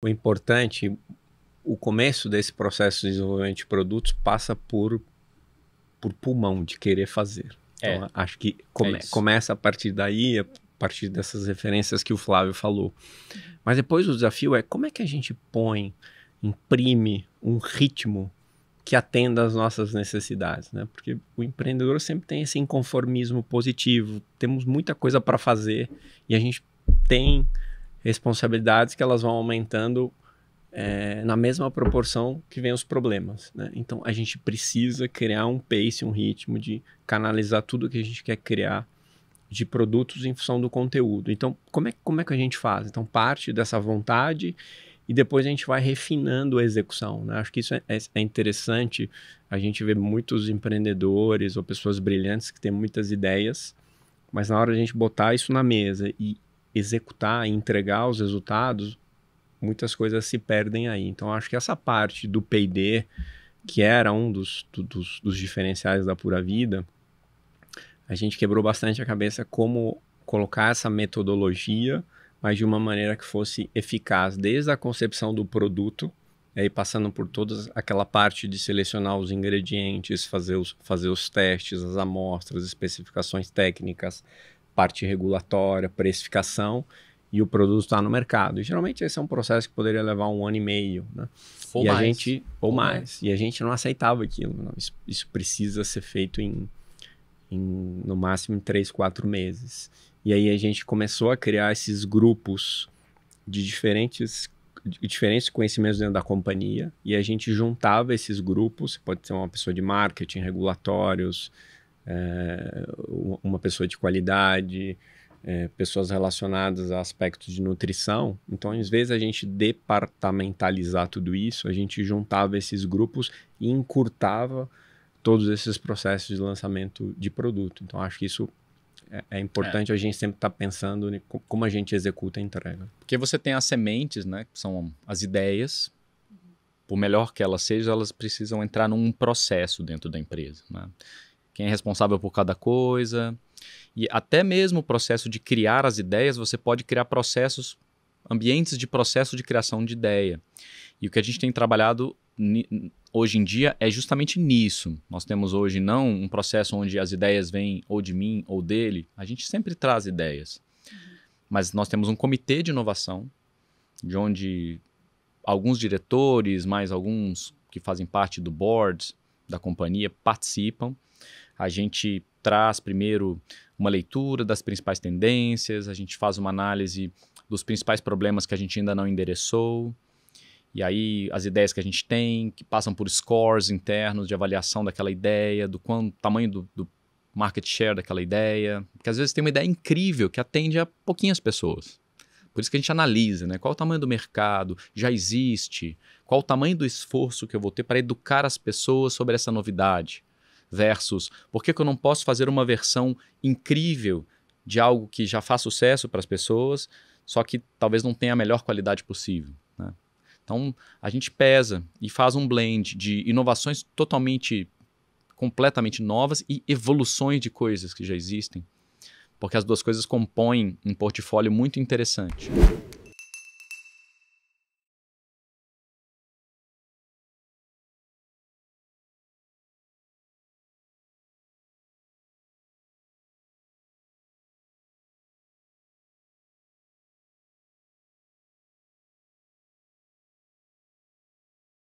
O importante, o começo desse processo de desenvolvimento de produtos passa por, por pulmão de querer fazer. É. Então, acho que come, é começa a partir daí, a partir dessas referências que o Flávio falou. Uhum. Mas depois o desafio é como é que a gente põe, imprime um ritmo que atenda às nossas necessidades, né? Porque o empreendedor sempre tem esse inconformismo positivo, temos muita coisa para fazer e a gente tem responsabilidades que elas vão aumentando é, na mesma proporção que vem os problemas. Né? Então a gente precisa criar um pace, um ritmo de canalizar tudo que a gente quer criar de produtos em função do conteúdo. Então, como é, como é que a gente faz? Então, parte dessa vontade e depois a gente vai refinando a execução. Né? Acho que isso é, é, interessante. A gente vê muitos empreendedores ou pessoas brilhantes que têm muitas ideias, mas na hora de a gente botar isso na mesa e, executar e entregar os resultados, muitas coisas se perdem aí. Então, acho que essa parte do PD, que era um dos, dos, dos diferenciais da Pura Vida, a gente quebrou bastante a cabeça como colocar essa metodologia, mas de uma maneira que fosse eficaz, desde a concepção do produto, aí passando por toda aquela parte de selecionar os ingredientes, fazer os, fazer os testes, as amostras, especificações técnicas, parte regulatória, precificação e o produto está no mercado. E, geralmente esse é um processo que poderia levar um ano e meio, né? Ou e mais. A gente, ou, ou mais. mais. E a gente não aceitava aquilo. Não. Isso, isso, precisa ser feito em, em, no máximo em três, quatro meses. E aí a gente começou a criar esses grupos de diferentes de diferentes conhecimentos dentro da companhia e a gente juntava esses grupos, pode ser uma pessoa de marketing, regulatórios, é, uma pessoa de qualidade, é, pessoas relacionadas a aspectos de nutrição. Então, às vezes, a gente departamentalizar tudo isso, a gente juntava esses grupos e encurtava todos esses processos de lançamento de produto. Então, acho que isso é, é importante é. a gente sempre estar tá pensando em como a gente executa a entrega. Porque você tem as sementes, né, que são as ideias. Por melhor que elas sejam, elas precisam entrar num processo dentro da empresa. Né? quem é responsável por cada coisa. E até mesmo o processo de criar as ideias, você pode criar processos, ambientes de processo de criação de ideia. E o que a gente tem trabalhado hoje em dia é justamente nisso. Nós temos hoje não um processo onde as ideias vêm ou de mim ou dele, a gente sempre traz ideias. Uhum. Mas nós temos um comitê de inovação, de onde alguns diretores, mais alguns que fazem parte do board da companhia participam a gente traz primeiro uma leitura das principais tendências, a gente faz uma análise dos principais problemas que a gente ainda não endereçou. E aí as ideias que a gente tem, que passam por scores internos de avaliação daquela ideia, do quanto tamanho do, do market share daquela ideia. Porque às vezes tem uma ideia incrível que atende a pouquinhas pessoas. Por isso que a gente analisa, né? Qual o tamanho do mercado? Já existe? Qual o tamanho do esforço que eu vou ter para educar as pessoas sobre essa novidade? versus por que, que eu não posso fazer uma versão incrível de algo que já faz sucesso para as pessoas, só que talvez não tenha a melhor qualidade possível. Né? Então, a gente pesa e faz um blend de inovações totalmente, completamente novas e evoluções de coisas que já existem, porque as duas coisas compõem um portfólio muito interessante.